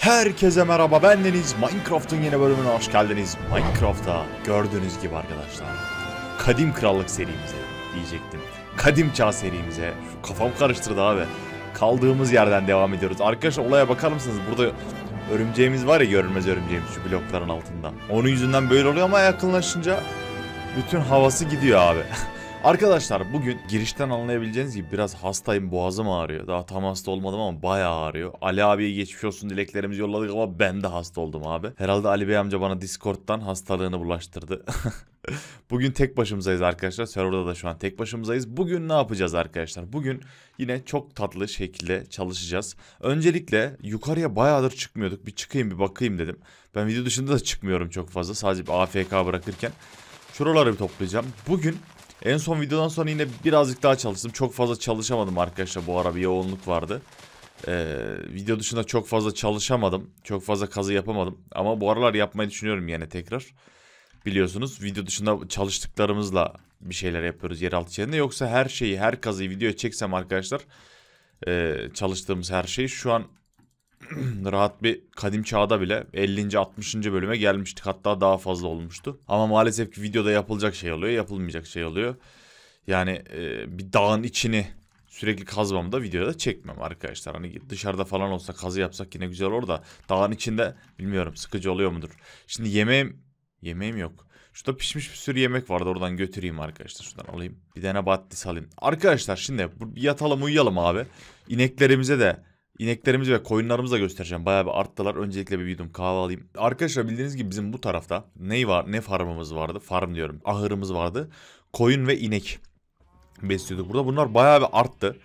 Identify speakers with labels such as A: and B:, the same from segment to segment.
A: Herkese merhaba ben Deniz. Minecraft'ın yeni bölümüne hoş geldiniz. Minecraft'ta gördüğünüz gibi arkadaşlar kadim krallık serimize diyecektim. Kadim çağ serimize Şu kafam karıştırdı abi. Kaldığımız yerden devam ediyoruz. Arkadaşlar olaya bakar mısınız? Burada örümceğimiz var ya görünmez örümceğimiz şu blokların altında. Onun yüzünden böyle oluyor ama yakınlaşınca bütün havası gidiyor abi. Arkadaşlar bugün girişten anlayabileceğiniz gibi biraz hastayım boğazım ağrıyor. Daha tam hasta olmadım ama bayağı ağrıyor. Ali abiye geçmiş olsun dileklerimizi yolladık ama ben de hasta oldum abi. Herhalde Ali Bey amca bana Discord'dan hastalığını bulaştırdı. Bugün tek başımızayız arkadaşlar. Server'da da şu an tek başımızayız. Bugün ne yapacağız arkadaşlar? Bugün yine çok tatlı şekilde çalışacağız. Öncelikle yukarıya bayağıdır çıkmıyorduk. Bir çıkayım bir bakayım dedim. Ben video dışında da çıkmıyorum çok fazla. Sadece bir AFK bırakırken. Şuraları bir toplayacağım. Bugün en son videodan sonra yine birazcık daha çalıştım. Çok fazla çalışamadım arkadaşlar bu ara bir yoğunluk vardı. Ee, video dışında çok fazla çalışamadım. Çok fazla kazı yapamadım. Ama bu aralar yapmayı düşünüyorum yani tekrar. Biliyorsunuz video dışında çalıştıklarımızla bir şeyler yapıyoruz yeraltı içerisinde. Yoksa her şeyi her kazıyı videoya çeksem arkadaşlar e, çalıştığımız her şeyi şu an rahat bir kadim çağda bile 50. 60. bölüme gelmiştik. Hatta daha fazla olmuştu. Ama maalesef ki videoda yapılacak şey oluyor, yapılmayacak şey oluyor. Yani e, bir dağın içini sürekli kazmam da videoda çekmem arkadaşlar. Hani dışarıda falan olsa kazı yapsak yine güzel olur da dağın içinde bilmiyorum sıkıcı oluyor mudur. Şimdi yemeğim yemeğim yok. Şurada pişmiş bir sürü yemek vardı oradan götüreyim arkadaşlar. Şuradan alayım. Bir tane battis alayım. Arkadaşlar şimdi yatalım uyuyalım abi. İneklerimize de İneklerimizi ve koyunlarımızı da göstereceğim. Bayağı bir arttılar. Öncelikle bir yudum kahve alayım. Arkadaşlar bildiğiniz gibi bizim bu tarafta ne var ne farmımız vardı. Farm diyorum. Ahırımız vardı. Koyun ve inek besliyorduk burada. Bunlar bayağı bir arttı.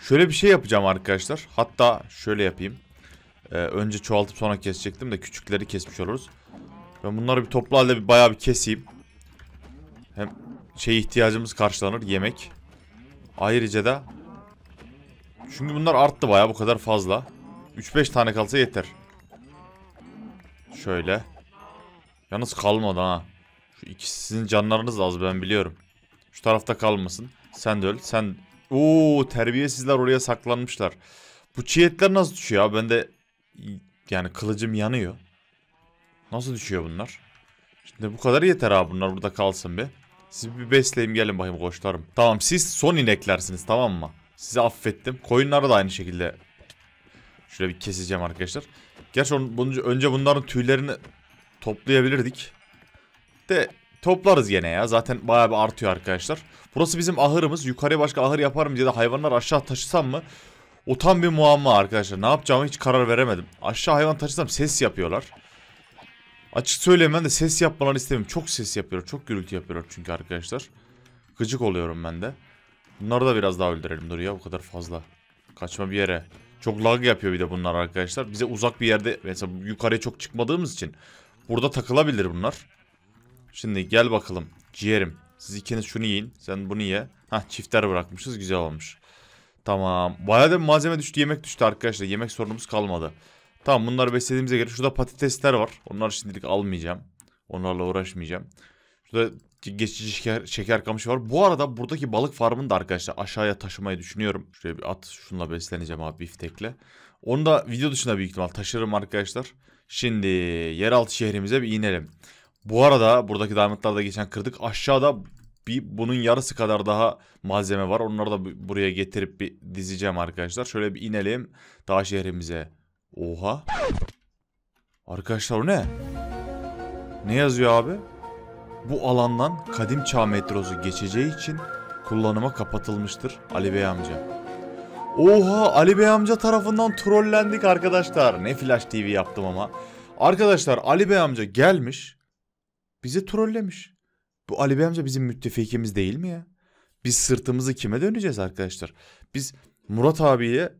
A: Şöyle bir şey yapacağım arkadaşlar. Hatta şöyle yapayım. Ee, önce çoğaltıp sonra kesecektim de küçükleri kesmiş oluruz. Ben bunları bir toplu halde bir bayağı bir keseyim. Hem şey ihtiyacımız karşılanır yemek. Ayrıca da çünkü bunlar arttı baya bu kadar fazla. 3-5 tane kalsa yeter. Şöyle. Yalnız kalmadı ha. Şu ikisinin canlarınız az ben biliyorum. Şu tarafta kalmasın. Sen de öl. Sen... Oo terbiyesizler oraya saklanmışlar. Bu çiğetler nasıl düşüyor Ben de yani kılıcım yanıyor. Nasıl düşüyor bunlar? Şimdi bu kadar yeter abi bunlar burada kalsın bir. Sizi bir besleyeyim gelin bakayım koçlarım. Tamam siz son ineklersiniz tamam mı? Sizi affettim. Koyunları da aynı şekilde. Şöyle bir keseceğim arkadaşlar. Gerçi on, bunun, önce bunların tüylerini toplayabilirdik. De toplarız gene ya. Zaten bayağı bir artıyor arkadaşlar. Burası bizim ahırımız. Yukarıya başka ahır yaparım diye de hayvanlar aşağı taşısam mı? O tam bir muamma arkadaşlar. Ne yapacağımı hiç karar veremedim. Aşağı hayvan taşısam ses yapıyorlar. Açık söyleyeyim ben de ses yapmalarını istemiyorum. Çok ses yapıyorlar. Çok gürültü yapıyorlar çünkü arkadaşlar. Gıcık oluyorum ben de. Bunları da biraz daha öldürelim dur ya bu kadar fazla. Kaçma bir yere. Çok lag yapıyor bir de bunlar arkadaşlar. Bize uzak bir yerde mesela yukarıya çok çıkmadığımız için burada takılabilir bunlar. Şimdi gel bakalım ciğerim. Siz ikiniz şunu yiyin. Sen bunu ye. Hah çiftler bırakmışız güzel olmuş. Tamam. Bayağı da malzeme düştü yemek düştü arkadaşlar. Yemek sorunumuz kalmadı. Tamam bunları beslediğimize göre şurada patatesler var. Onları şimdilik almayacağım. Onlarla uğraşmayacağım. Şurada geçici şeker, şeker kamışı var. Bu arada buradaki balık farmını da arkadaşlar aşağıya taşımayı düşünüyorum. Şuraya bir at şunla besleneceğim abi biftekle. Onu da video dışında büyük ihtimal taşırım arkadaşlar. Şimdi yeraltı şehrimize bir inelim. Bu arada buradaki diamondlarda geçen kırdık. Aşağıda bir bunun yarısı kadar daha malzeme var. Onları da buraya getirip bir dizeceğim arkadaşlar. Şöyle bir inelim dağ şehrimize. Oha. Arkadaşlar o ne? Ne yazıyor abi? Bu alandan kadim çağ metrosu geçeceği için kullanıma kapatılmıştır Ali Bey amca. Oha Ali Bey amca tarafından trollendik arkadaşlar. Ne Flash TV yaptım ama. Arkadaşlar Ali Bey amca gelmiş. Bizi trollemiş. Bu Ali Bey amca bizim müttefikimiz değil mi ya? Biz sırtımızı kime döneceğiz arkadaşlar? Biz Murat abiye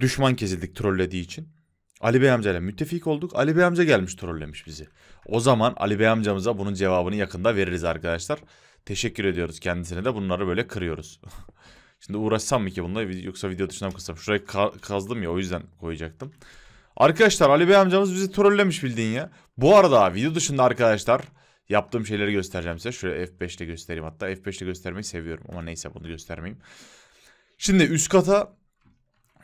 A: düşman kesildik trollediği için. Ali Bey amcayla müttefik olduk. Ali Bey amca gelmiş trollemiş bizi. O zaman Ali Bey amcamıza bunun cevabını yakında veririz arkadaşlar. Teşekkür ediyoruz kendisine de bunları böyle kırıyoruz. Şimdi uğraşsam mı ki bununla yoksa video dışına mı kıssam? Şurayı ka kazdım ya o yüzden koyacaktım. Arkadaşlar Ali Bey amcamız bizi trollemiş bildiğin ya. Bu arada video dışında arkadaşlar yaptığım şeyleri göstereceğim size. Şöyle f 5te göstereyim hatta. f 5te göstermeyi seviyorum ama neyse bunu göstermeyeyim. Şimdi üst kata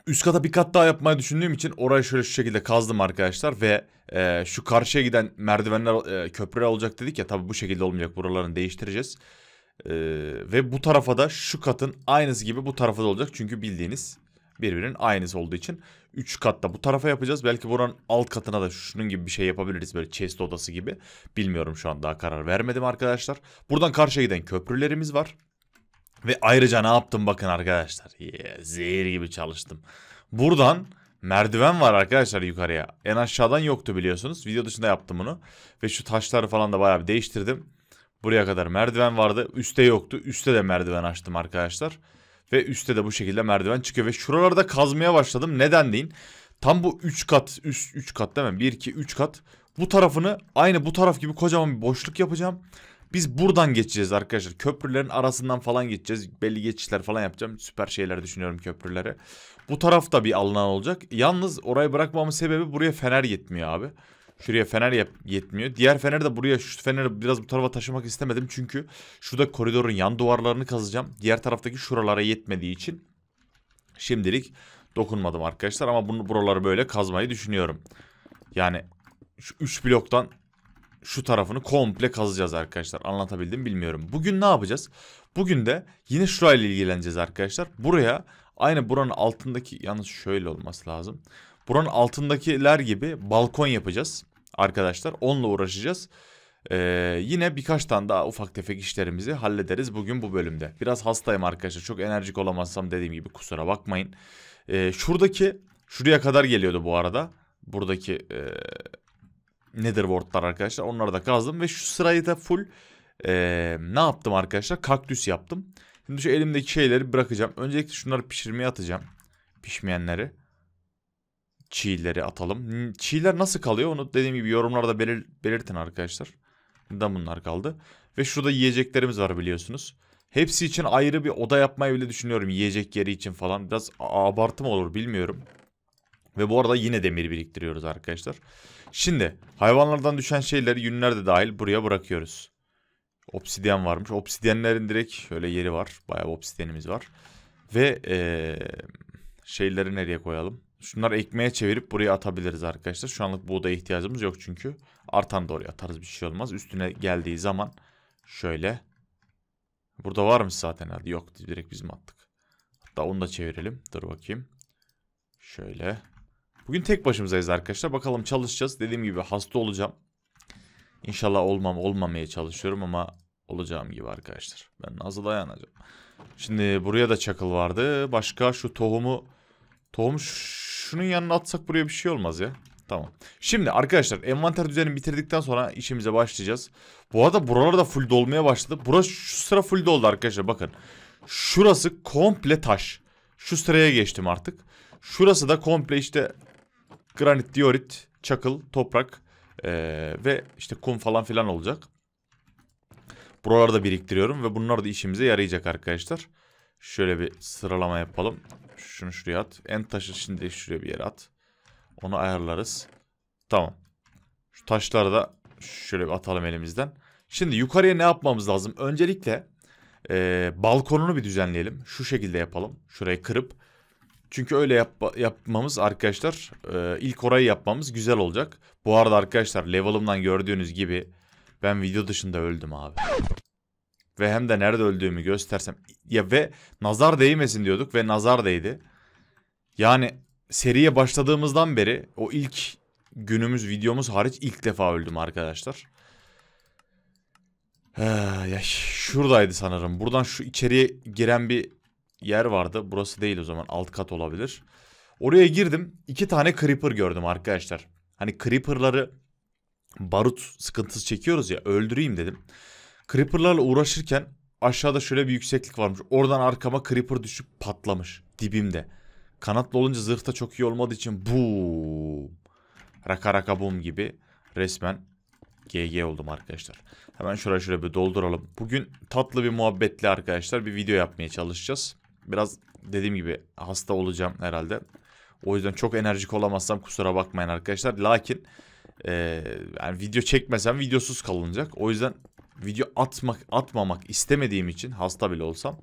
A: Üst kata bir kat daha yapmayı düşündüğüm için orayı şöyle şu şekilde kazdım arkadaşlar ve e, şu karşıya giden merdivenler e, köprüler olacak dedik ya tabi bu şekilde olmayacak buralarını değiştireceğiz. E, ve bu tarafa da şu katın aynısı gibi bu tarafa da olacak çünkü bildiğiniz birbirinin aynısı olduğu için 3 katta bu tarafa yapacağız. Belki buranın alt katına da şunun gibi bir şey yapabiliriz böyle chest odası gibi. Bilmiyorum şu an daha karar vermedim arkadaşlar. Buradan karşıya giden köprülerimiz var. Ve ayrıca ne yaptım bakın arkadaşlar. Yeah, zehir gibi çalıştım. Buradan merdiven var arkadaşlar yukarıya. En aşağıdan yoktu biliyorsunuz. Video dışında yaptım bunu. Ve şu taşları falan da bayağı bir değiştirdim. Buraya kadar merdiven vardı. Üste yoktu. Üste de merdiven açtım arkadaşlar. Ve üstte de bu şekilde merdiven çıkıyor. Ve şuralarda kazmaya başladım. Neden deyin. Tam bu 3 kat. Üst 3 kat değil mi? 1, 2, 3 kat. Bu tarafını aynı bu taraf gibi kocaman bir boşluk yapacağım. Biz buradan geçeceğiz arkadaşlar. Köprülerin arasından falan geçeceğiz. Belli geçişler falan yapacağım. Süper şeyler düşünüyorum köprülere. Bu tarafta bir alınan olacak. Yalnız orayı bırakmamın sebebi buraya fener yetmiyor abi. Şuraya fener yetmiyor. Diğer feneri de buraya şu feneri biraz bu tarafa taşımak istemedim. Çünkü şurada koridorun yan duvarlarını kazacağım. Diğer taraftaki şuralara yetmediği için şimdilik dokunmadım arkadaşlar. Ama bunu buraları böyle kazmayı düşünüyorum. Yani şu 3 bloktan şu tarafını komple kazacağız arkadaşlar. Anlatabildim bilmiyorum. Bugün ne yapacağız? Bugün de yine şurayla ilgileneceğiz arkadaşlar. Buraya aynı buranın altındaki yalnız şöyle olması lazım. Buranın altındakiler gibi balkon yapacağız arkadaşlar. Onunla uğraşacağız. Ee, yine birkaç tane daha ufak tefek işlerimizi hallederiz bugün bu bölümde. Biraz hastayım arkadaşlar. Çok enerjik olamazsam dediğim gibi kusura bakmayın. Ee, şuradaki şuraya kadar geliyordu bu arada. Buradaki e, Nether Ward'lar arkadaşlar. Onları da kazdım ve şu sırayı da full ee, ne yaptım arkadaşlar? Kaktüs yaptım. Şimdi şu elimdeki şeyleri bırakacağım. Öncelikle şunları pişirmeye atacağım. Pişmeyenleri. Çiğleri atalım. Hmm, çiğler nasıl kalıyor onu dediğim gibi yorumlarda belir belirtin arkadaşlar. Da bunlar kaldı? Ve şurada yiyeceklerimiz var biliyorsunuz. Hepsi için ayrı bir oda yapmayı bile düşünüyorum. Yiyecek yeri için falan. Biraz abartım olur bilmiyorum. Ve bu arada yine demir biriktiriyoruz arkadaşlar. Arkadaşlar. Şimdi hayvanlardan düşen şeyleri yünler de dahil buraya bırakıyoruz. Obsidyen varmış. Obsidyenlerin direkt şöyle yeri var. Bayağı obsidyenimiz var. Ve ee, şeyleri nereye koyalım? Şunları ekmeğe çevirip buraya atabiliriz arkadaşlar. Şu anlık bu odaya ihtiyacımız yok çünkü. Artan da oraya atarız bir şey olmaz. Üstüne geldiği zaman şöyle. Burada var mı zaten hadi? Yok direkt bizim attık. Hatta onu da çevirelim. Dur bakayım. Şöyle. Bugün tek başımızayız arkadaşlar. Bakalım çalışacağız. Dediğim gibi hasta olacağım. İnşallah olmam olmamaya çalışıyorum ama olacağım gibi arkadaşlar. Ben nasıl dayanacağım. Şimdi buraya da çakıl vardı. Başka şu tohumu tohum şunun yanına atsak buraya bir şey olmaz ya. Tamam. Şimdi arkadaşlar envanter düzenini bitirdikten sonra işimize başlayacağız. Bu arada buralar da full dolmaya başladı. Burası şu sıra full doldu arkadaşlar bakın. Şurası komple taş. Şu sıraya geçtim artık. Şurası da komple işte granit, diorit, çakıl, toprak e, ve işte kum falan filan olacak. Buraları da biriktiriyorum ve bunlar da işimize yarayacak arkadaşlar. Şöyle bir sıralama yapalım. Şunu şuraya at. En taşı şimdi şuraya bir yere at. Onu ayarlarız. Tamam. Şu taşları da şöyle bir atalım elimizden. Şimdi yukarıya ne yapmamız lazım? Öncelikle e, balkonunu bir düzenleyelim. Şu şekilde yapalım. Şurayı kırıp çünkü öyle yap yapmamız arkadaşlar e, ilk orayı yapmamız güzel olacak. Bu arada arkadaşlar level'ımdan gördüğünüz gibi ben video dışında öldüm abi. Ve hem de nerede öldüğümü göstersem. Ya ve nazar değmesin diyorduk ve nazar değdi. Yani seriye başladığımızdan beri o ilk günümüz videomuz hariç ilk defa öldüm arkadaşlar. Ee, ya şuradaydı sanırım. Buradan şu içeriye giren bir yer vardı. Burası değil o zaman alt kat olabilir. Oraya girdim. İki tane creeper gördüm arkadaşlar. Hani creeperları barut sıkıntısı çekiyoruz ya öldüreyim dedim. Creeperlarla uğraşırken aşağıda şöyle bir yükseklik varmış. Oradan arkama creeper düşüp patlamış dibimde. Kanatlı olunca zırhta çok iyi olmadığı için bu raka raka bum gibi resmen GG oldum arkadaşlar. Hemen şuraya şöyle bir dolduralım. Bugün tatlı bir muhabbetli arkadaşlar bir video yapmaya çalışacağız biraz dediğim gibi hasta olacağım herhalde. O yüzden çok enerjik olamazsam kusura bakmayın arkadaşlar. Lakin e, yani video çekmesem videosuz kalınacak. O yüzden video atmak atmamak istemediğim için hasta bile olsam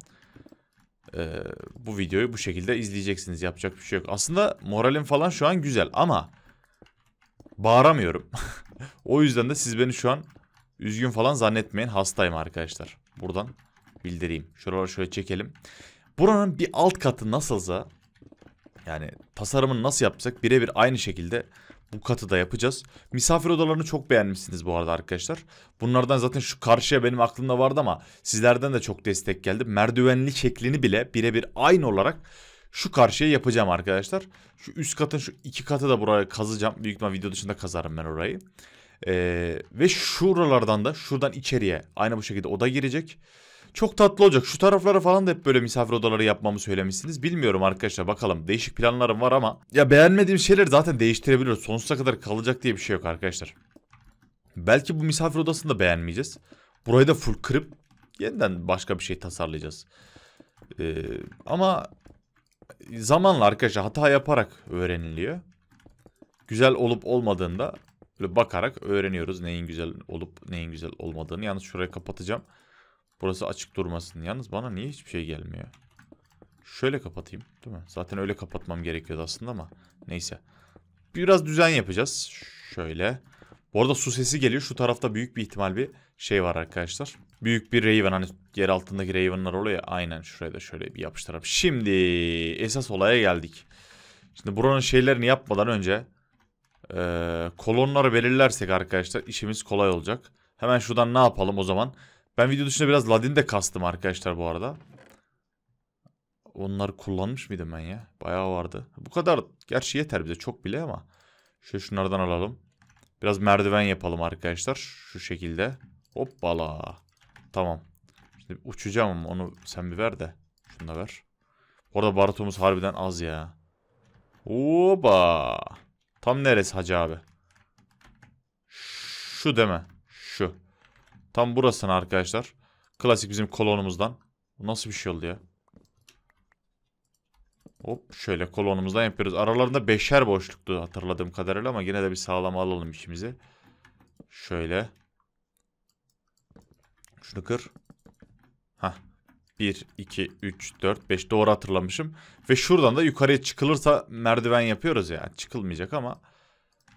A: e, bu videoyu bu şekilde izleyeceksiniz. Yapacak bir şey yok. Aslında moralim falan şu an güzel ama bağıramıyorum. o yüzden de siz beni şu an üzgün falan zannetmeyin. Hastayım arkadaşlar. Buradan bildireyim. Şuraları şöyle çekelim. Buranın bir alt katı nasılsa yani tasarımını nasıl yapsak birebir aynı şekilde bu katı da yapacağız. Misafir odalarını çok beğenmişsiniz bu arada arkadaşlar. Bunlardan zaten şu karşıya benim aklımda vardı ama sizlerden de çok destek geldi. Merdivenli şeklini bile birebir aynı olarak şu karşıya yapacağım arkadaşlar. Şu üst katın şu iki katı da buraya kazacağım. Büyük ihtimal video dışında kazarım ben orayı. Ee, ve şuralardan da şuradan içeriye aynı bu şekilde oda girecek. Çok tatlı olacak. Şu taraflara falan da hep böyle misafir odaları yapmamı söylemişsiniz. Bilmiyorum arkadaşlar bakalım. Değişik planlarım var ama ya beğenmediğim şeyler zaten değiştirebiliyoruz. Sonsuza kadar kalacak diye bir şey yok arkadaşlar. Belki bu misafir odasını da beğenmeyeceğiz. Burayı da full kırıp yeniden başka bir şey tasarlayacağız. Ee, ama zamanla arkadaşlar hata yaparak öğreniliyor. Güzel olup olmadığında böyle bakarak öğreniyoruz neyin güzel olup neyin güzel olmadığını. Yalnız şurayı kapatacağım. Burası açık durmasın. Yalnız bana niye hiçbir şey gelmiyor? Şöyle kapatayım değil mi? Zaten öyle kapatmam gerekiyordu aslında ama neyse. Biraz düzen yapacağız. Şöyle. Bu arada su sesi geliyor. Şu tarafta büyük bir ihtimal bir şey var arkadaşlar. Büyük bir Raven hani yer altındaki Raven'lar oluyor ya. Aynen şuraya da şöyle bir yapıştıralım. Şimdi esas olaya geldik. Şimdi buranın şeylerini yapmadan önce e, kolonları belirlersek arkadaşlar işimiz kolay olacak. Hemen şuradan ne yapalım o zaman? Ben video dışında biraz Ladin de kastım arkadaşlar bu arada. Onları kullanmış mıydım ben ya? Bayağı vardı. Bu kadar. Gerçi yeter bize çok bile ama. Şöyle şunlardan alalım. Biraz merdiven yapalım arkadaşlar. Şu şekilde. Hoppala. Tamam. Şimdi uçacağım ama onu sen bir ver de. Şunu da ver. Orada baratomuz harbiden az ya. Oba. Tam neresi hacı abi? Şu deme. Şu. Tam burasına arkadaşlar. Klasik bizim kolonumuzdan. Bu nasıl bir şey oldu ya? Hop şöyle kolonumuzdan yapıyoruz. Aralarında beşer boşluktu hatırladığım kadarıyla ama yine de bir sağlama alalım işimizi. Şöyle. Şunu kır. Hah. 1, 2, 3, 4, 5 doğru hatırlamışım. Ve şuradan da yukarıya çıkılırsa merdiven yapıyoruz ya. Çıkılmayacak ama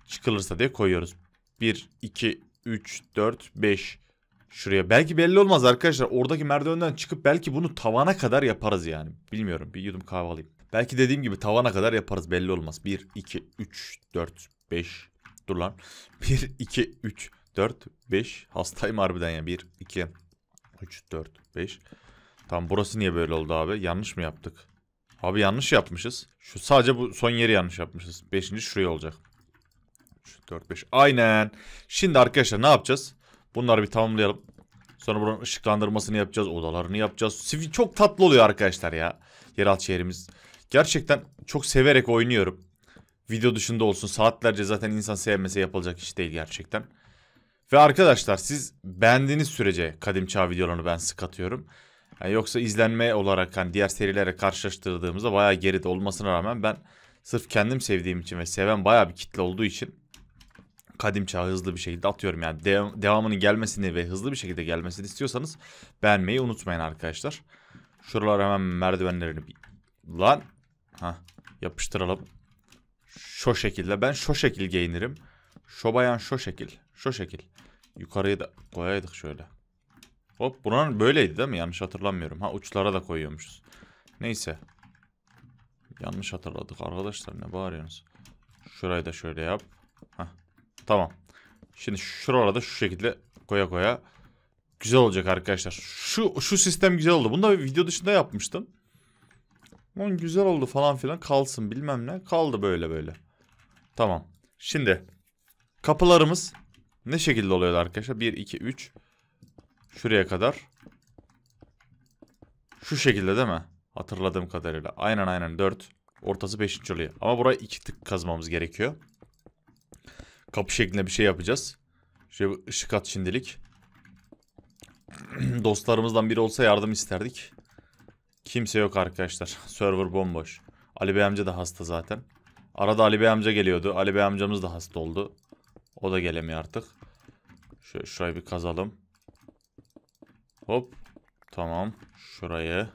A: çıkılırsa diye koyuyoruz. 1, 2, 3, 4, 5. Şuraya belki belli olmaz arkadaşlar. Oradaki merdivenden çıkıp belki bunu tavana kadar yaparız yani. Bilmiyorum bir yudum kahve alayım. Belki dediğim gibi tavana kadar yaparız belli olmaz. 1, 2, 3, 4, 5. Dur lan. 1, 2, 3, 4, 5. Hastayım harbiden ya. 1, 2, 3, 4, 5. Tamam burası niye böyle oldu abi? Yanlış mı yaptık? Abi yanlış yapmışız. Şu sadece bu son yeri yanlış yapmışız. Beşinci şuraya olacak. 3, 4, 5. Aynen. Şimdi arkadaşlar ne yapacağız? Bunları bir tamamlayalım. Sonra buranın ışıklandırmasını yapacağız. Odalarını yapacağız. Çok tatlı oluyor arkadaşlar ya. Yeraltı şehrimiz. Gerçekten çok severek oynuyorum. Video dışında olsun. Saatlerce zaten insan sevmese yapılacak iş değil gerçekten. Ve arkadaşlar siz beğendiğiniz sürece Kadim Çağ videolarını ben sık atıyorum. Yani yoksa izlenme olarak hani diğer serilere karşılaştırdığımızda bayağı geride olmasına rağmen ben sırf kendim sevdiğim için ve seven bayağı bir kitle olduğu için kadim çağı hızlı bir şekilde atıyorum. Yani dev devamının gelmesini ve hızlı bir şekilde gelmesini istiyorsanız beğenmeyi unutmayın arkadaşlar. Şuralar hemen merdivenlerini bir... Lan! ha yapıştıralım. Şu şekilde. Ben şu şekil giyinirim. bayan şu şekil. Şu şekil. Yukarıya da koyaydık şöyle. Hop buranın böyleydi değil mi? Yanlış hatırlamıyorum. Ha uçlara da koyuyormuşuz. Neyse. Yanlış hatırladık arkadaşlar ne bağırıyorsunuz? Şurayı da şöyle yap. Hah. Tamam. Şimdi şuralarda şu şekilde koya koya güzel olacak arkadaşlar. Şu şu sistem güzel oldu. Bunu da video dışında yapmıştım. Onun güzel oldu falan filan kalsın bilmem ne. Kaldı böyle böyle. Tamam. Şimdi kapılarımız ne şekilde oluyor arkadaşlar? 1 2 3 şuraya kadar. Şu şekilde değil mi? Hatırladığım kadarıyla. Aynen aynen 4. Ortası 5. oluyor. Ama buraya 2 tık kazmamız gerekiyor kapı şeklinde bir şey yapacağız. Şöyle bir ışık at şimdilik. Dostlarımızdan biri olsa yardım isterdik. Kimse yok arkadaşlar. Server bomboş. Ali Bey amca da hasta zaten. Arada Ali Bey amca geliyordu. Ali Bey amcamız da hasta oldu. O da gelemiyor artık. Şöyle şurayı bir kazalım. Hop. Tamam. Şurayı.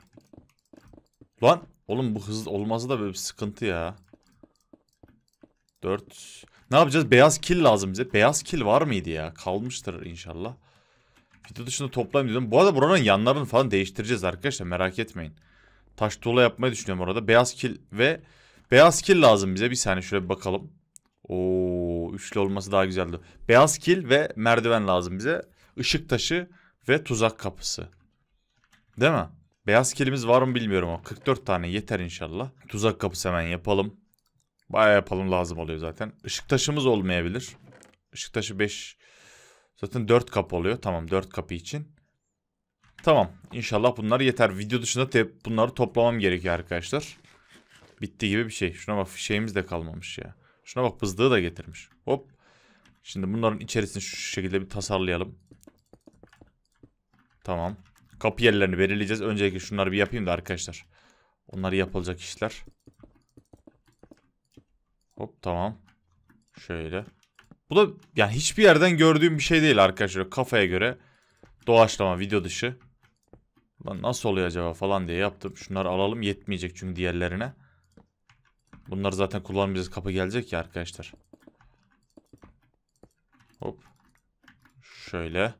A: Lan. Oğlum bu hız olması da böyle bir sıkıntı ya. 4. Ne yapacağız? Beyaz kil lazım bize. Beyaz kil var mıydı ya? Kalmıştır inşallah. Video dışında toplayayım dedim. Bu arada buranın yanlarını falan değiştireceğiz arkadaşlar. Merak etmeyin. Taş tuğla yapmayı düşünüyorum orada. Beyaz kil ve beyaz kil lazım bize. Bir saniye şöyle bir bakalım. Oo, üçlü olması daha güzeldi. Beyaz kil ve merdiven lazım bize. Işık taşı ve tuzak kapısı. Değil mi? Beyaz kilimiz var mı bilmiyorum ama 44 tane yeter inşallah. Tuzak kapısı hemen yapalım. Bayağı yapalım lazım oluyor zaten. Işık taşımız olmayabilir. Işık taşı 5. Zaten 4 kapı oluyor. Tamam 4 kapı için. Tamam. İnşallah bunlar yeter. Video dışında te bunları toplamam gerekiyor arkadaşlar. Bitti gibi bir şey. Şuna bak şeyimiz de kalmamış ya. Şuna bak bızdığı da getirmiş. Hop. Şimdi bunların içerisini şu şekilde bir tasarlayalım. Tamam. Kapı yerlerini belirleyeceğiz. Öncelikle şunları bir yapayım da arkadaşlar. Onları yapılacak işler. Hop tamam. Şöyle. Bu da yani hiçbir yerden gördüğüm bir şey değil arkadaşlar. Kafaya göre doğaçlama video dışı. Lan nasıl oluyor acaba falan diye yaptım. Şunları alalım yetmeyecek çünkü diğerlerine. Bunlar zaten kullanmayacağız kapı gelecek ya arkadaşlar. Hop. Şöyle.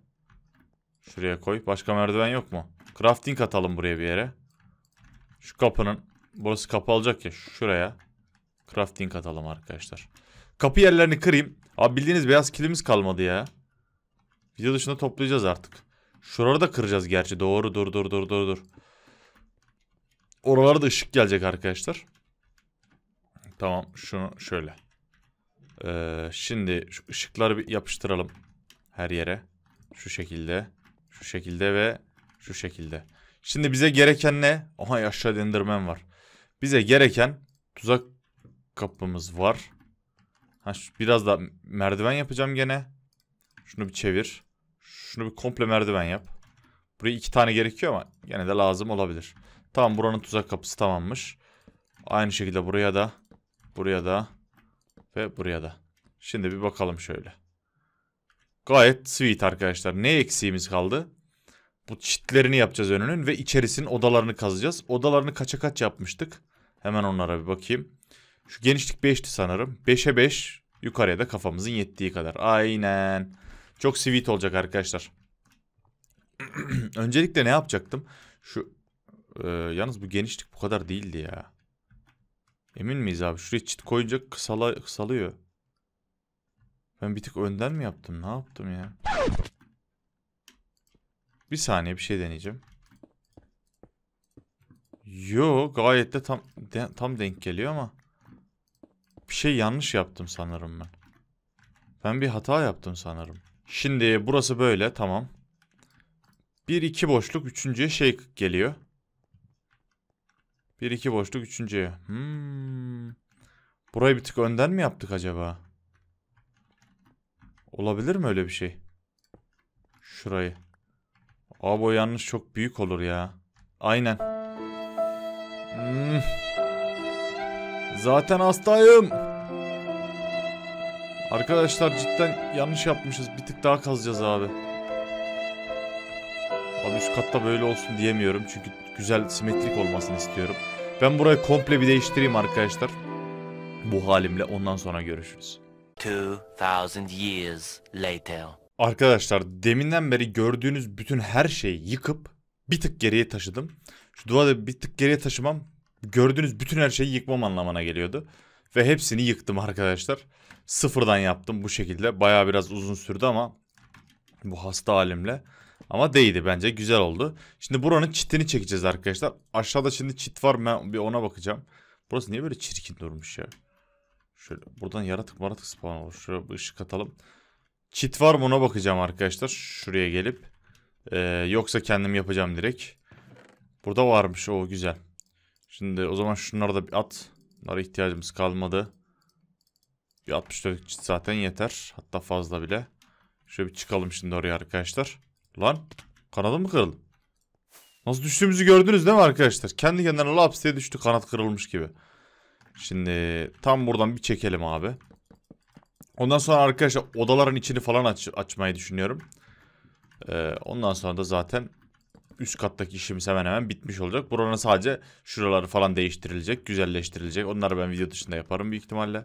A: Şuraya koy. Başka merdiven yok mu? Crafting atalım buraya bir yere. Şu kapının. Burası kapı alacak ya. Şuraya. Crafting atalım arkadaşlar. Kapı yerlerini kırayım. Abi bildiğiniz beyaz kilimiz kalmadı ya. Video dışında toplayacağız artık. Şuraları da kıracağız gerçi. Doğru dur dur dur dur dur. Oralara da ışık gelecek arkadaşlar. Tamam şunu şöyle. Ee, şimdi şu ışıkları bir yapıştıralım. Her yere. Şu şekilde. Şu şekilde ve şu şekilde. Şimdi bize gereken ne? Oha aşağı indirmem var. Bize gereken tuzak kapımız var. Ha, şu, biraz da merdiven yapacağım gene. Şunu bir çevir. Şunu bir komple merdiven yap. Buraya iki tane gerekiyor ama gene de lazım olabilir. Tamam buranın tuzak kapısı tamammış. Aynı şekilde buraya da, buraya da ve buraya da. Şimdi bir bakalım şöyle. Gayet sweet arkadaşlar. Ne eksiğimiz kaldı? Bu çitlerini yapacağız önünün ve içerisinin odalarını kazacağız. Odalarını kaça kaç yapmıştık? Hemen onlara bir bakayım. Şu genişlik 5'ti sanırım. 5'e 5 yukarıya da kafamızın yettiği kadar. Aynen. Çok sweet olacak arkadaşlar. Öncelikle ne yapacaktım? Şu e, yalnız bu genişlik bu kadar değildi ya. Emin miyiz abi? Şuraya çit koyunca kısala, kısalıyor. Ben bir tık önden mi yaptım? Ne yaptım ya? Bir saniye bir şey deneyeceğim. Yo gayet de tam de, tam denk geliyor ama bir şey yanlış yaptım sanırım ben. Ben bir hata yaptım sanırım. Şimdi burası böyle tamam. Bir iki boşluk üçüncüye şey geliyor. Bir iki boşluk üçüncüye. Hmm. Burayı bir tık önden mi yaptık acaba? Olabilir mi öyle bir şey? Şurayı. Abi o yanlış çok büyük olur ya. Aynen. Hmm. Zaten hastayım. Arkadaşlar cidden yanlış yapmışız. Bir tık daha kazacağız abi. Abi üst katta böyle olsun diyemiyorum. Çünkü güzel simetrik olmasını istiyorum. Ben burayı komple bir değiştireyim arkadaşlar. Bu halimle ondan sonra görüşürüz. 2000 years later. Arkadaşlar deminden beri gördüğünüz bütün her şeyi yıkıp bir tık geriye taşıdım. Şu duvarı bir tık geriye taşımam gördüğünüz bütün her şeyi yıkmam anlamına geliyordu. Ve hepsini yıktım arkadaşlar. Sıfırdan yaptım bu şekilde. Baya biraz uzun sürdü ama bu hasta halimle. Ama değdi bence güzel oldu. Şimdi buranın çitini çekeceğiz arkadaşlar. Aşağıda şimdi çit var ben bir ona bakacağım. Burası niye böyle çirkin durmuş ya? Şöyle buradan yaratık maratık spawn olur. Şuraya bir ışık atalım. Çit var mı ona bakacağım arkadaşlar. Şuraya gelip. Ee, yoksa kendim yapacağım direkt. Burada varmış o güzel. Şimdi o zaman şunları da bir at. Bunlara ihtiyacımız kalmadı. Bir 64 çit zaten yeter. Hatta fazla bile. Şöyle bir çıkalım şimdi oraya arkadaşlar. Lan kanadı mı kırıldı? Nasıl düştüğümüzü gördünüz değil mi arkadaşlar? Kendi kendine laps düştü kanat kırılmış gibi. Şimdi tam buradan bir çekelim abi. Ondan sonra arkadaşlar odaların içini falan aç açmayı düşünüyorum. Ee, ondan sonra da zaten üst kattaki işimiz hemen hemen bitmiş olacak. Buranın sadece şuraları falan değiştirilecek, güzelleştirilecek. Onları ben video dışında yaparım büyük ihtimalle.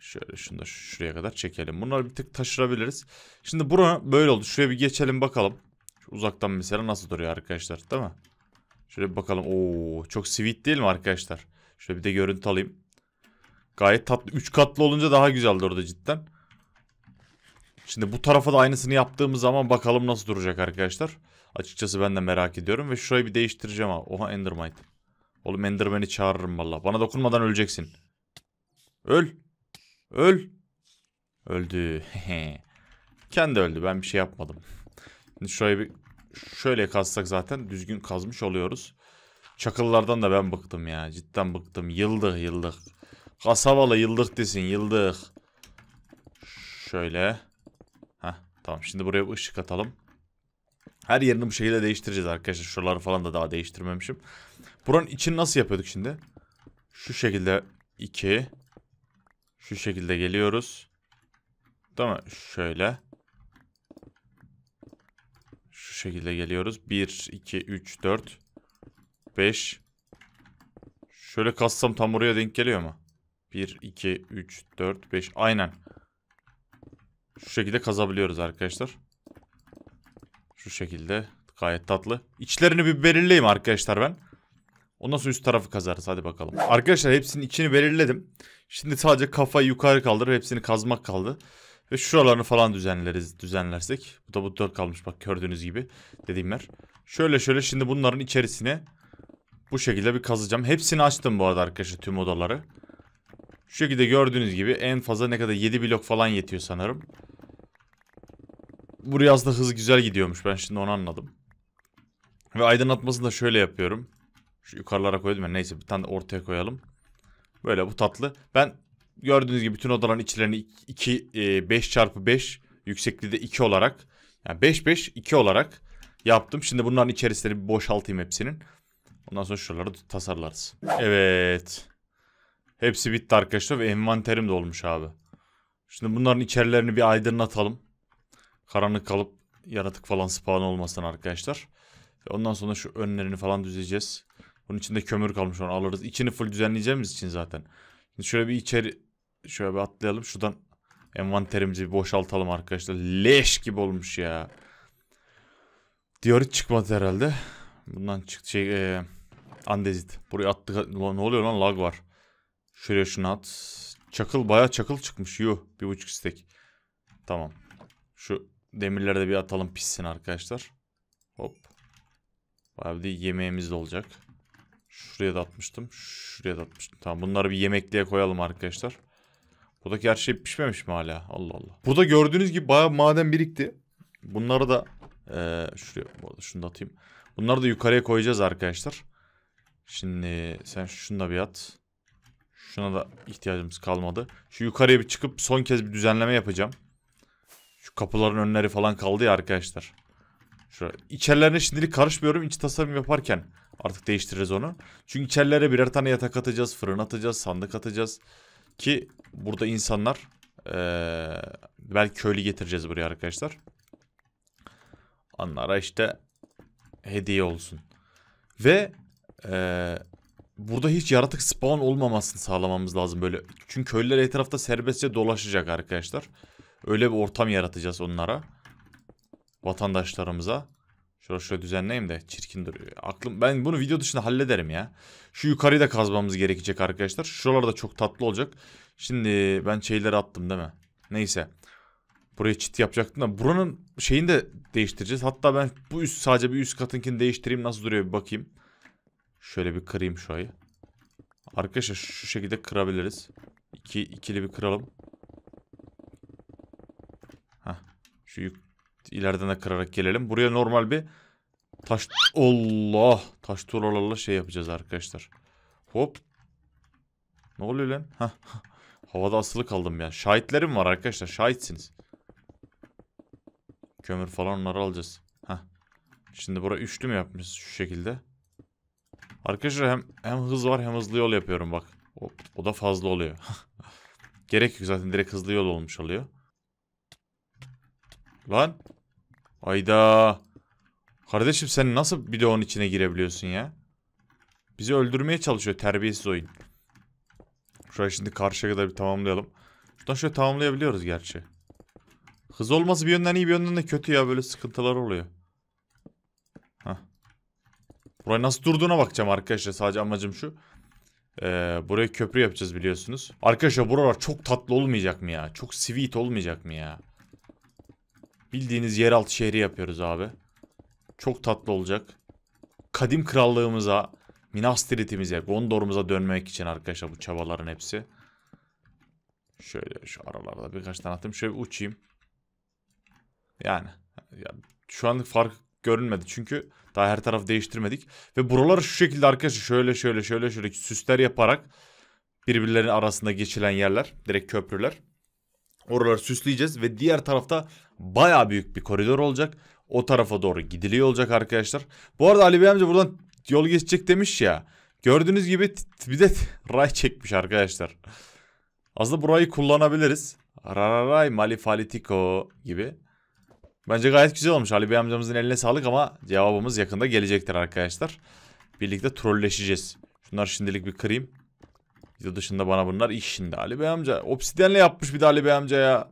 A: Şöyle şunu da şuraya kadar çekelim. Bunları bir tık taşırabiliriz. Şimdi bura böyle oldu. Şuraya bir geçelim bakalım. Şu uzaktan mesela nasıl duruyor arkadaşlar değil mi? Şöyle bir bakalım. Oo çok sweet değil mi arkadaşlar? Şöyle bir de görüntü alayım. Gayet tatlı. Üç katlı olunca daha güzeldi orada cidden. Şimdi bu tarafa da aynısını yaptığımız zaman bakalım nasıl duracak Arkadaşlar. Açıkçası ben de merak ediyorum ve şurayı bir değiştireceğim ha. Oha Endermite. Oğlum Enderman'i çağırırım valla. Bana dokunmadan öleceksin. Öl. Öl. Öldü. Kendi öldü. Ben bir şey yapmadım. Şimdi şurayı bir şöyle kazsak zaten düzgün kazmış oluyoruz. Çakıllardan da ben bıktım ya. Cidden bıktım. Yıldık yıldık. Kasabalı yıldık desin yıldık. Şöyle. Heh, tamam şimdi buraya ışık atalım. Her yerini bu şekilde değiştireceğiz arkadaşlar. Şuraları falan da daha değiştirmemişim. Buranın için nasıl yapıyorduk şimdi? Şu şekilde 2. Şu şekilde geliyoruz. Değil mi? Şöyle. Şu şekilde geliyoruz. 1, 2, 3, 4, 5. Şöyle kassam tam oraya denk geliyor mu? 1, 2, 3, 4, 5. Aynen. Şu şekilde kazabiliyoruz arkadaşlar. Şu şekilde. Gayet tatlı. İçlerini bir belirleyeyim arkadaşlar ben. Ondan sonra üst tarafı kazarız. Hadi bakalım. Arkadaşlar hepsinin içini belirledim. Şimdi sadece kafayı yukarı kaldırıp hepsini kazmak kaldı. Ve şuralarını falan düzenleriz, düzenlersek. Bu da bu dört kalmış bak gördüğünüz gibi dediğim yer. Şöyle şöyle şimdi bunların içerisine bu şekilde bir kazacağım. Hepsini açtım bu arada arkadaşlar tüm odaları. Şu şekilde gördüğünüz gibi en fazla ne kadar 7 blok falan yetiyor sanırım bu yazda hız güzel gidiyormuş. Ben şimdi onu anladım. Ve aydınlatmasını da şöyle yapıyorum. Şu yukarılara koydum ya. Neyse bir tane ortaya koyalım. Böyle bu tatlı. Ben gördüğünüz gibi bütün odaların içlerini 2 5 e, çarpı 5 yüksekliği de 2 olarak yani 5 5 2 olarak yaptım. Şimdi bunların içerisini bir boşaltayım hepsinin. Ondan sonra şuraları tasarlarız. Evet. Hepsi bitti arkadaşlar ve envanterim de olmuş abi. Şimdi bunların içerilerini bir aydınlatalım. Karanlık kalıp yaratık falan spawn olmasın arkadaşlar. Ondan sonra şu önlerini falan düzeceğiz. Bunun içinde kömür kalmış onu alırız. İçini full düzenleyeceğimiz için zaten. Şimdi şöyle bir içeri şöyle bir atlayalım. Şuradan envanterimizi boşaltalım arkadaşlar. Leş gibi olmuş ya. Diorit çıkmadı herhalde. Bundan çıktı şey e, andezit. Buraya attık. Ne oluyor lan lag var. Şuraya şunu at. Çakıl baya çakıl çıkmış. Yuh. Bir buçuk istek. Tamam. Şu Demirleri de bir atalım pissin arkadaşlar. Hop. Bayağı bir yemeğimiz de olacak. Şuraya da atmıştım. Şuraya da atmıştım. Tamam bunları bir yemekliğe koyalım arkadaşlar. Buradaki her şey pişmemiş mi hala? Allah Allah. Burada gördüğünüz gibi bayağı maden birikti. Bunları da ee, şuraya bu arada şunu da atayım. Bunları da yukarıya koyacağız arkadaşlar. Şimdi sen şunu da bir at. Şuna da ihtiyacımız kalmadı. Şu yukarıya bir çıkıp son kez bir düzenleme yapacağım. Şu kapıların önleri falan kaldı ya arkadaşlar. Şöyle içerilerine şimdilik karışmıyorum iç tasarım yaparken. Artık değiştiririz onu. Çünkü içerilere birer tane yatak atacağız, fırın atacağız, sandık atacağız. Ki burada insanlar ee, belki köylü getireceğiz buraya arkadaşlar. Onlara işte hediye olsun. Ve ee, burada hiç yaratık spawn olmamasını sağlamamız lazım böyle. Çünkü köylüler etrafta serbestçe dolaşacak arkadaşlar. Arkadaşlar. Öyle bir ortam yaratacağız onlara. Vatandaşlarımıza. Şöyle şöyle düzenleyeyim de çirkin duruyor. Aklım ben bunu video dışında hallederim ya. Şu yukarıyı da kazmamız gerekecek arkadaşlar. Şuralar da çok tatlı olacak. Şimdi ben şeyleri attım değil mi? Neyse. Buraya çit yapacaktım da buranın şeyini de değiştireceğiz. Hatta ben bu üst sadece bir üst katınkini değiştireyim nasıl duruyor bir bakayım. Şöyle bir kırayım şurayı. Arkadaşlar şu şekilde kırabiliriz. İki, ikili bir kıralım. Şu yük ileriden de kırarak gelelim. Buraya normal bir taş... Allah! Taş tuğlalarla şey yapacağız arkadaşlar. Hop. Ne oluyor lan? Heh. Havada asılı kaldım ya. Şahitlerim var arkadaşlar. Şahitsiniz. Kömür falan onları alacağız. Heh. Şimdi bura üçlü mü yapmış şu şekilde? Arkadaşlar hem, hem hız var hem hızlı yol yapıyorum bak. O, o da fazla oluyor. Gerek yok zaten direkt hızlı yol olmuş oluyor. Lan. Ayda. Kardeşim sen nasıl bir de onun içine girebiliyorsun ya? Bizi öldürmeye çalışıyor terbiyesiz oyun. Şurayı şimdi karşıya kadar bir tamamlayalım. Şuradan şöyle tamamlayabiliyoruz gerçi. Hız olması bir yönden iyi bir yönden de kötü ya. Böyle sıkıntılar oluyor. Hah. Burayı nasıl durduğuna bakacağım arkadaşlar. Sadece amacım şu. Ee, buraya köprü yapacağız biliyorsunuz. Arkadaşlar buralar çok tatlı olmayacak mı ya? Çok sweet olmayacak mı ya? Bildiğiniz yeraltı şehri yapıyoruz abi. Çok tatlı olacak. Kadim krallığımıza, Minas Tirith'imize, Gondor'umuza dönmek için arkadaşlar bu çabaların hepsi. Şöyle şu aralarda birkaç tane attım. Şöyle uçayım. Yani ya, şu anlık fark görünmedi. Çünkü daha her tarafı değiştirmedik. Ve buraları şu şekilde arkadaşlar şöyle şöyle şöyle şöyle süsler yaparak birbirlerinin arasında geçilen yerler. Direkt köprüler. Oraları süsleyeceğiz ve diğer tarafta baya büyük bir koridor olacak. O tarafa doğru gidiliyor olacak arkadaşlar. Bu arada Ali Bey amca buradan yol geçecek demiş ya. Gördüğünüz gibi bir de ray çekmiş arkadaşlar. Aslında burayı kullanabiliriz. Rararay malifalitiko gibi. Bence gayet güzel olmuş. Ali Bey amcamızın eline sağlık ama cevabımız yakında gelecektir arkadaşlar. Birlikte trolleşeceğiz. Şunları şimdilik bir kırayım. Video dışında bana bunlar iş şimdi Ali Bey amca. Obsidenle yapmış bir de Ali Bey amca ya.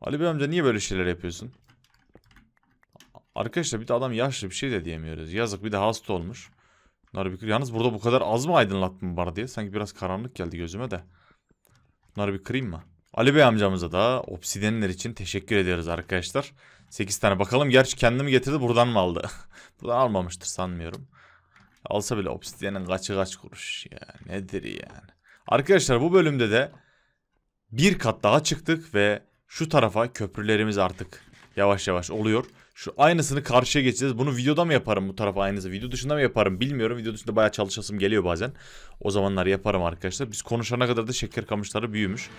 A: Ali Bey amca niye böyle şeyler yapıyorsun? Arkadaşlar bir de adam yaşlı bir şey de diyemiyoruz. Yazık bir de hasta olmuş. bir Narbikır yalnız burada bu kadar az mı aydınlatma var diye. Sanki biraz karanlık geldi gözüme de. Bunları bir kırayım mı? Ali Bey amcamıza da obsidenler için teşekkür ediyoruz arkadaşlar. 8 tane bakalım. Gerçi kendimi getirdi buradan mı aldı? buradan almamıştır sanmıyorum. Alsa bile Obsidian'ın kaçı kaç kuruş ya. Nedir yani. Arkadaşlar bu bölümde de bir kat daha çıktık ve şu tarafa köprülerimiz artık yavaş yavaş oluyor. Şu aynısını karşıya geçeceğiz. Bunu videoda mı yaparım bu tarafa aynısı? Video dışında mı yaparım bilmiyorum. Video dışında bayağı çalışasım geliyor bazen. O zamanlar yaparım arkadaşlar. Biz konuşana kadar da şeker kamışları büyümüş.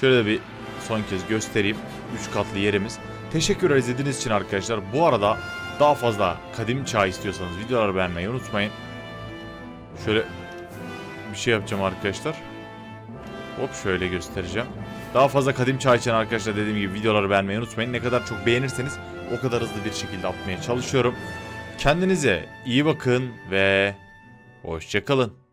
A: Şöyle de bir son kez göstereyim. üç katlı yerimiz. Teşekkürler izlediğiniz için arkadaşlar. Bu arada daha fazla kadim çağ istiyorsanız videoları beğenmeyi unutmayın. Şöyle bir şey yapacağım arkadaşlar. Hop şöyle göstereceğim. Daha fazla kadim çay içen arkadaşlar dediğim gibi videoları beğenmeyi unutmayın. Ne kadar çok beğenirseniz o kadar hızlı bir şekilde atmaya çalışıyorum. Kendinize iyi bakın ve hoşçakalın.